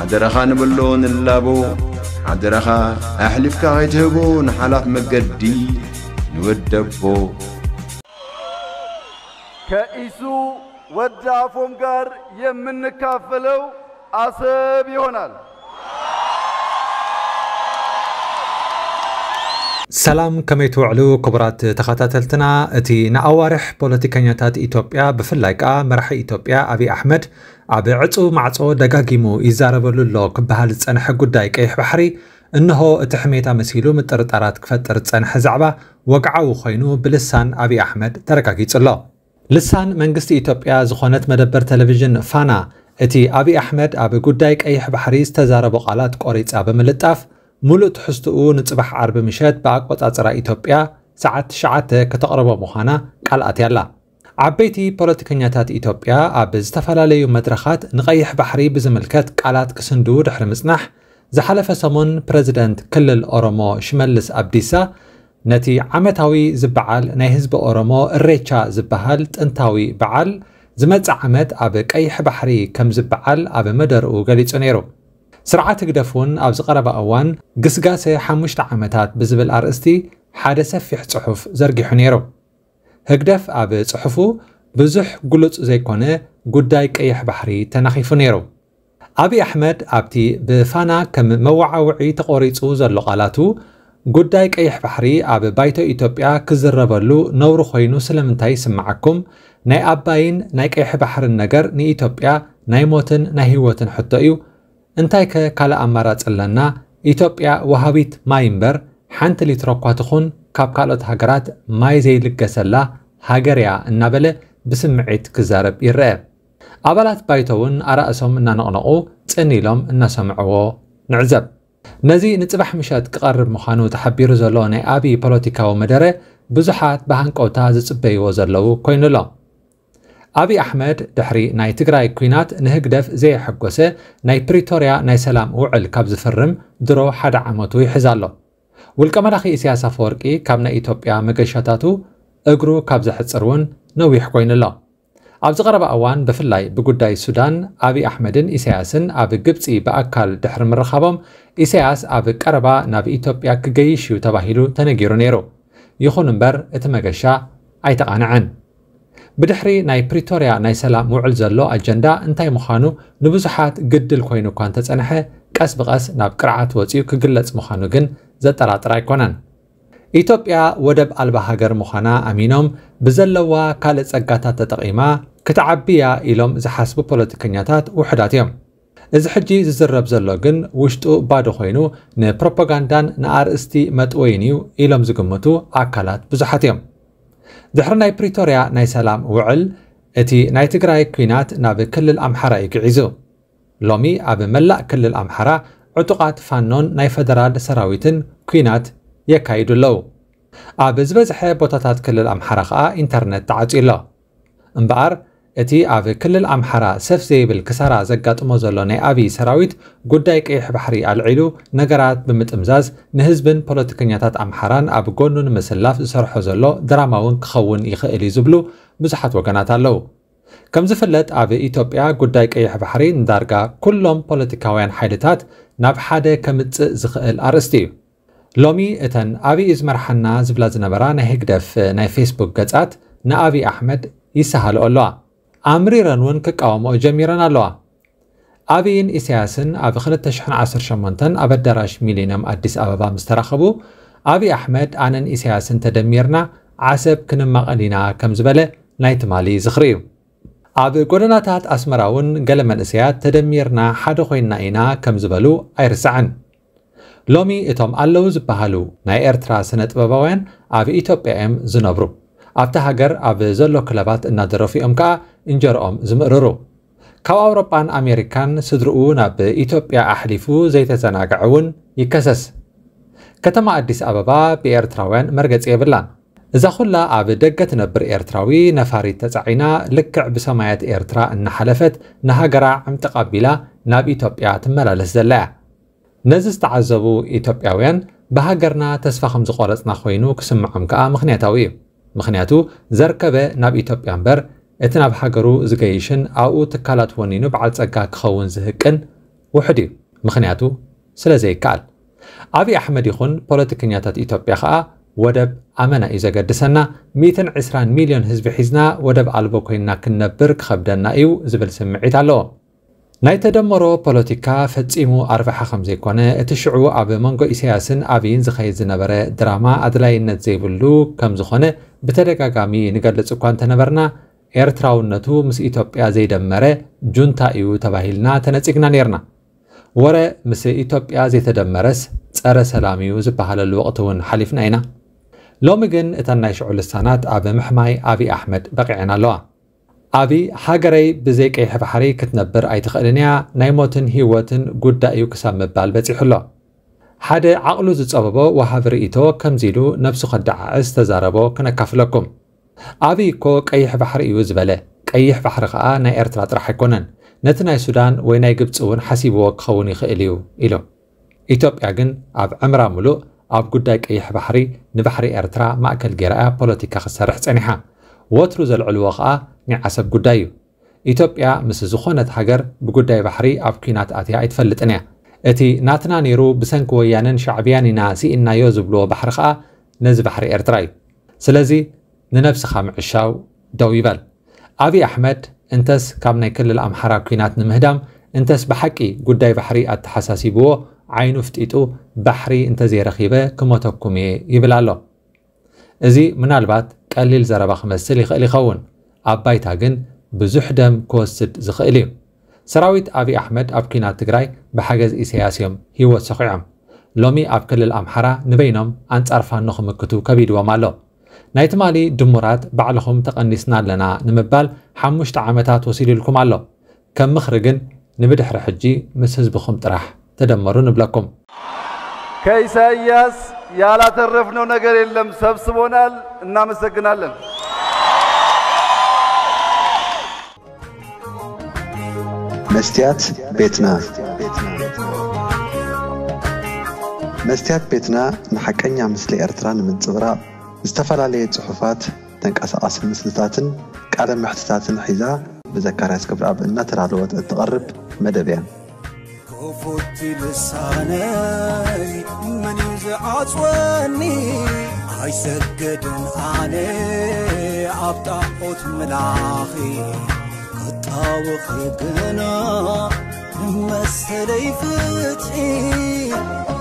ሓደረኻ ንብሎ ንላቦ ሓደረኻ ኣሕሊፍካ ኸይትህቦ ንሓላፍ መገዲ ንወደቦ ከኢሱ ወዳፎም ጋር የምንካፈለው አሰብ ይሆናል። ሰላም ከመይ ትውዕሉ ክቡራት ተኸታተልትና እቲ ንኣዋርሕ ፖለቲከኛታት ኢትዮጵያ ብፍላይ ከዓ መራሒ ኢትዮጵያ ኣብዪ ኣሕመድ ኣብ ዕፁ ማዕፆ ደጋጊሙ ይዛረበሉ ኣሎ ክበሃል ዝፀንሐ ጉዳይ ቀይሕ ባሕሪ እንሆ እቲ ሕሜታ መሲሉ ምጥርጣራት ክፈጥር ዝፀንሐ ዛዕባ ወግዓዊ ኮይኑ ብልሳን ኣብዪ ኣሕመድ ተረጋጊጹ ኣሎ ልሳን መንግስቲ ኢትዮጵያ ዝኾነት መደበር ቴሌቭዥን ፋና እቲ ኣብዪ ኣሕመድ ኣብ ጉዳይ ቀይሕ ባሕሪ ዝተዛረቦ ቓላት ቆሪፃ ብምልጣፍ ሙሉእ ትሕዝትኡ ንፅባሕ ዓርቢ ምሸት ብኣቆፃፅራ ኢትዮጵያ ሰዓት 9 ከተቕርቦ ምዃና ቃል ኣትያ ኣላ ዓበይቲ ፖለቲከኛታት ኢትዮጵያ ኣብ ዝተፈላለዩ መድረኻት ንቐይሕ ባሕሪ ብዝምልከት ቃላት ክስንድኡ ድሕሪ ምጽናሕ ዝሓለፈ ሰሞን ፕረዚደንት ክልል ኦሮሞ ሽመልስ ኣብዲሳ ነቲ ዓመታዊ ዝበዓል ናይ ህዝቢ ኦሮሞ እሬቻ ዝበሃል ጥንታዊ በዓል ዝመፅእ ዓመት ኣብ ቀይሕ ባሕሪ ከም ዝበዓል ኣብ መደርኡ ገሊጹ ነይሩ ስርዓት ህግደፍ እውን ኣብ ዝቐረበ እዋን ግስጋሰ 5 ዓመታት ብዝብል ኣርእስቲ ሓደ ሰፊሕ ጽሑፍ ዘርጊሑ ነይሩ ህግደፍ ኣብ ጽሑፉ ብዙሕ ግሉጽ ዘይኮነ ጉዳይ ቀይሕ ባሕሪ ተናኺፉ ነይሩ ኣብዪ ኣሕመድ ኣብቲ ብፋና ከም መወዓውዒ ተቖሪጹ ዘሎ ቓላቱ ጉዳይ ቀይሕ ባሕሪ ኣብ ባይቶ ኢትዮጵያ ክዝረበሉ ነውሪ ኮይኑ ስለምንታይ ይስምዓኩም ናይ ኣባይን ናይ ቀይሕ ባሕርን ነገር ንኢትዮጵያ ናይ ሞትን ናይ ህይወትን ሕቶ እዩ እንታይ ከ ካልእ ኣማራፅ ኣለና ኢትዮጵያ ወሃቢት ማይ እምበር ሓንቲ ሊትሮ እኳ ትኹን ካብ ካልኦት ሃገራት ማይ ዘይልገሰላ ሃገር እያ እናበለ ብስምዒት ክዛረብ ይረአ ኣባላት ባይቶ እውን ኣራእሶም እናነቕነቑ ኢሎም እናሰምዕዎ ንዕዘብ ነዚ ንፅባሕ ምሸት ክቐርብ ምዃኑ ተሓቢሩ ዘሎ ናይ ኣብዪ ፖለቲካዊ መደረ ብዙሓት ብሃንቀውታ ዝፅበይዎ ዘለዉ ኮይኑሎም ኣብዪ ኣሕመድ ድሕሪ ናይ ትግራይ ኩናት ንህግደፍ ዘየሐጐሰ ናይ ፕሪቶርያ ናይ ሰላም ውዕል ካብ ዝፍርም ድሮ ሓደ ዓመቱ ይሕዝ ኣሎ ውልቀ መራኺ እስያስ ኣፈወርቂ ካብ ናይ ኢትዮጵያ መገሻታቱ እግሩ ካብ ዘሕፅር እውን ነዊሕ ኮይኑ ኣሎ ኣብዚ ቀረባ እዋን ብፍላይ ብጉዳይ ሱዳን ኣብዪ ኣሕመድን ኢሳያስን ኣብ ግብፂ ብኣካል ድሕሪ ምርኻቦም ኢሳያስ ኣብ ቀረባ ናብ ኢትዮጵያ ክገይሽ እዩ ተባሂሉ ተነጊሩ ነይሩ ይኹን እምበር እቲ መገሻ ኣይተቓንዐን ብድሕሪ ናይ ፕሪቶርያ ናይ ሰላም ውዕል ዘሎ ኣጀንዳ እንታይ ምዃኑ ንብዙሓት ግድል ኮይኑ እኳ እንተጸንሐ ቀስ ብቐስ ናብ ቅርዓት ወፂኡ ክግለጽ ምዃኑ ግን ዘጠራጥር ኣይኮነን ኢትዮጵያ ወደብ ኣልባ ሃገር ምዃና ኣሚኖም ብዘለዋ ካልእ ጸጋታት ተጠቒማ ክትዓቢያ ኢሎም ዝሓስቡ ፖለቲከኛታት ውሕዳት እዮም እዚ ሕጂ ዝዝረብ ዘሎ ግን ውሽጡ ባዶ ኮይኑ ንፕሮፓጋንዳን ንኣርእስቲ መጥወይን እዩ ኢሎም ዝግምቱ ኣካላት ብዙሓት እዮም ድሕሪ ናይ ፕሪቶርያ ናይ ሰላም ውዕል እቲ ናይ ትግራይ ኩናት ናብ ክልል ኣምሓራ ይግዒዙ ሎሚ ኣብ መላእ ክልል ኣምሓራ ዕጡቓት ፋኖን ናይ ፈደራል ሰራዊትን ኩናት የካይዱ ኣለዉ ኣብ ዝበዝሐ ቦታታት ክልል ኣምሓራ ከዓ ኢንተርነት ተዓፂሎ እምበኣር እቲ ኣብ ክልል ኣምሓራ ሰፍ ዘይብል ክሳራ ዘጋጥሞ ዘሎ ናይ ኣብዪ ሰራዊት ጉዳይ ቀይሕ ባሕሪ ኣልዒሉ ነገራት ብምጥምዛዝ ንህዝብን ፖለቲከኛታት ኣምሓራን ኣብ ጎኑ ንምስላፍ ዝሰርሖ ዘሎ ድራማውን ክኸውን ይኽእል እዩ ዝብሉ ብዙሓት ወገናት ኣለዉ ከም ዝፍለጥ ኣብ ኢትዮጵያ ጉዳይ ቀይሕ ባሕሪ ንዳርጋ ኩሎም ፖለቲካውያን ሓይልታት ናብ ሓደ ከምፅእ ዝኽእል ኣርእስቲ እዩ ሎሚ እተን ኣብዪ ዝመርሓና ዝብላ ዝነበራ ናይ ህግደፍ ናይ ፌስቡክ ገጻት ንኣብዪ ኣሕመድ ይሰሃልኦ ኣለዋ ኣምሪረን እውን ክቃወምኦ ጀሚረን ኣለዋ ኣብይን ኢሳያስን ኣብ 218 ኣብ ኣዳራሽ ሚሊኒየም ኣዲስ ኣበባ ምስ ተራኸቡ ኣብዪ ኣሕመድ ኣነን ኢሳያስን ተደሚርና ዓሰብ ክንመቐል ኢና ከም ዝበለ ናይ ትማሊ ዝኽሪ እዩ ኣብ ጎደናታት ኣስመራ እውን ገለ መንእሰያት ተደሚርና ሓደ ኮይንና ኢና ከም ዝበሉ ኣይርስዕን ሎሚ እቶም ኣለዉ ዝበሃሉ ናይ ኤርትራ ስነ ጥበባውያን ኣብ ኢትዮጵያ እዮም ዝነብሩ ኣብቲ ሃገር ኣብ ዘሎ ክለባት እናደረፉኦም ከዓ እንጀርኦም ዝምእርሩ ካብ ኣውሮጳን ኣሜሪካን ስድርኡ ናብ ኢትዮጵያ ኣሕሊፉ ዘይተዘናግዐ እውን ይከሰስ ከተማ ኣዲስ ኣበባ ብኤርትራውያን መርገፂ የብላን እዛ ኩላ ኣብ ደገ ትነብር ኤርትራዊ ነፋሪት ተጻዒና ልክዕ ብሰማያት ኤርትራ እናሓለፈት ንሃገራ ዕምጢ ቐቢላ ናብ ኢትዮጵያ ትመላለስ ዘላ እያ ነዚ ዝተዓዘቡ ኢትዮጵያውያን ብሃገርና ተስፋ ከም ዝቆረፅና ኮይኑ ክስምዖም ከዓ ምክንያታዊ እዩ ምክንያቱ ዘርከበ ናብ ኢትዮጵያ እምበር እቲ ናብ ሃገሩ ዝገይሽን ኣብኡ ትካላት ወኒኑ በዓል ፀጋ ክኸውን ዝህቅን ውሕድ እዩ ምክንያቱ ስለ ዘይከኣል ኣብዪ ኣሕመድ ይኹን ፖለቲከኛታት ኢትዮጵያ ከዓ ወደብ ኣመና እዩ ዘገድሰና 120 ሚልዮን ህዝቢ ሒዝና ወደብ ኣልቦ ኮይንና ክንነብር ክኸብደና እዩ ዝብል ስምዒት ኣለዎ ናይ ተደመሮ ፖለቲካ ፈፂሙ ኣርባሓ ከም ዘይኮነ እቲ ሽዑ ኣብ መንጎ ኢሳያስን ኣብይን ዝኸይድ ዝነበረ ድራማ ኣድላይነት ዘይብሉ ከም ዝኾነ ብተደጋጋሚ ንገልፅ እኳ እንተነበርና ኤርትራውነቱ ምስ ኢትዮጵያ ዘይደመረ ጁንታ እዩ ተባሂልና ተነፂግና ነርና ወረ ምስ ኢትዮጵያ ዘይተደመረስ ፀረ ሰላም እዩ ዝበሃለሉ ወቕቲ እውን ሓሊፍና ኢና ሎሚ ግን እተን ናይ ሽዑ ልሳናት ኣብ ምሕማይ ኣብዪ ኣሕመድ በቂዐን ኣለዋ ኣብዪ ሃገረይ ብዘይ ቀይሕ ባሕሪ ክትነብር ኣይትኽእልን እያ ናይ ሞትን ህይወትን ጉዳይ እዩ ክሳብ ምባል በፂሑ ኣሎ ሓደ ዓቕሉ ዝፀበቦ ወሃብ ርእቶ ከምዚ ኢሉ ነብሱ ከደዓዕስ ተዛረቦ ክነካፍለኩም ኣብዪ እኮ ቀይሕ ባሕሪ እዩ ዝበለ ቀይሕ ባሕሪ ከዓ ናይ ኤርትራ ጥራሕ ኣይኮነን ነቲ ናይ ሱዳን ወይ ናይ ግብፂ እውን ሓሲብዎ ክኸውን ይኽእል እዩ ኢሎም ኢትዮጵያ ግን ኣብ ዕምራ ሙሉእ ኣብ ጉዳይ ቀይሕ ባሕሪ ንባሕሪ ኤርትራ ማእከል ገይራያ ፖለቲካ ክሰርሕ ጸኒሓ ወትሩ ዘልዕልዎ ከዓ ናይ ዓሰብ ጉዳይ እዩ ኢትዮጵያ ምስ ዝኾነት ሃገር ብጉዳይ ባሕሪ ኣብ ኩናት ኣትያ ኣይትፈልጥን እያ እቲ ናትና ነይሩ ብሰንኪ ወያነን ሻዕብያን ኢና ሲኢናዮ ዝብልዎ ባሕሪ ከዓ ነዚ ባሕሪ ኤርትራ እዩ ስለዚ ንነብስኻ ምዕሻው ደው ይበል ኣብዪ ኣሕመድ እንተስ ካብ ናይ ክልል ኣምሓራ ኩናት ንምህዳም እንተስ ብሓቂ ጉዳይ ባሕሪ ኣተሓሳሲብዎ ዓይኑ ፍጢጡ ባሕሪ እንተዘይረኺበ ክመተኩም እየ ይብል ኣሎ እዚ ምናልባት ቀሊል ዘረባ ክመስል ይኽእል ይኸውን ኣብ ባይታ ግን ብዙሕ ደም ክወስድ ዝኽእል እዩ ሰራዊት ኣብዪ ኣሕመድ ኣብ ኩናት ትግራይ ብሓገዝ ኢሳያስ እዮም ሂወት ሰኺዖም ሎሚ ኣብ ክልል ኣምሓራ ንበይኖም ኣንጻር ፋኖ ክምክቱ ከቢድዎም ኣሎ ናይ ትማሊ ድሙራት ባዕልኹም ተቐኒስና ኣለና ንምባል ሓሙሽተ ዓመታት ወሲድ ኢልኩም ኣሎ ከም ምኽሪ ግን ንብድሕሪ ሕጂ ምስ ህዝብኹም ጥራሕ ተደመሩ ንብለኩም ከኢሳይያስ ያላተረፍነው ነገር የለም። ሰብስቦናል። እናመሰግናለን። መስትያት ቤትና መስትያት ቤትና ንሓቀኛ ምስሊ ኤርትራ ንምንፅብራቅ ዝተፈላለየ ፅሑፋት ተንቀሳቐሲ ምስልታትን ቃለ ምሕትታትን ሒዛ ብዘካርያስ ክብረ ኣብ እናተዳለወት እትቐርብ መደብ እያ ክፉቲ ልሳነይ መን እዩ ዝዓፅወኒ ኣይሰገድን ኣነ ኣብ ጣዖት መላኺ ክጣውኺ ግና መሰለይ ፍትሒ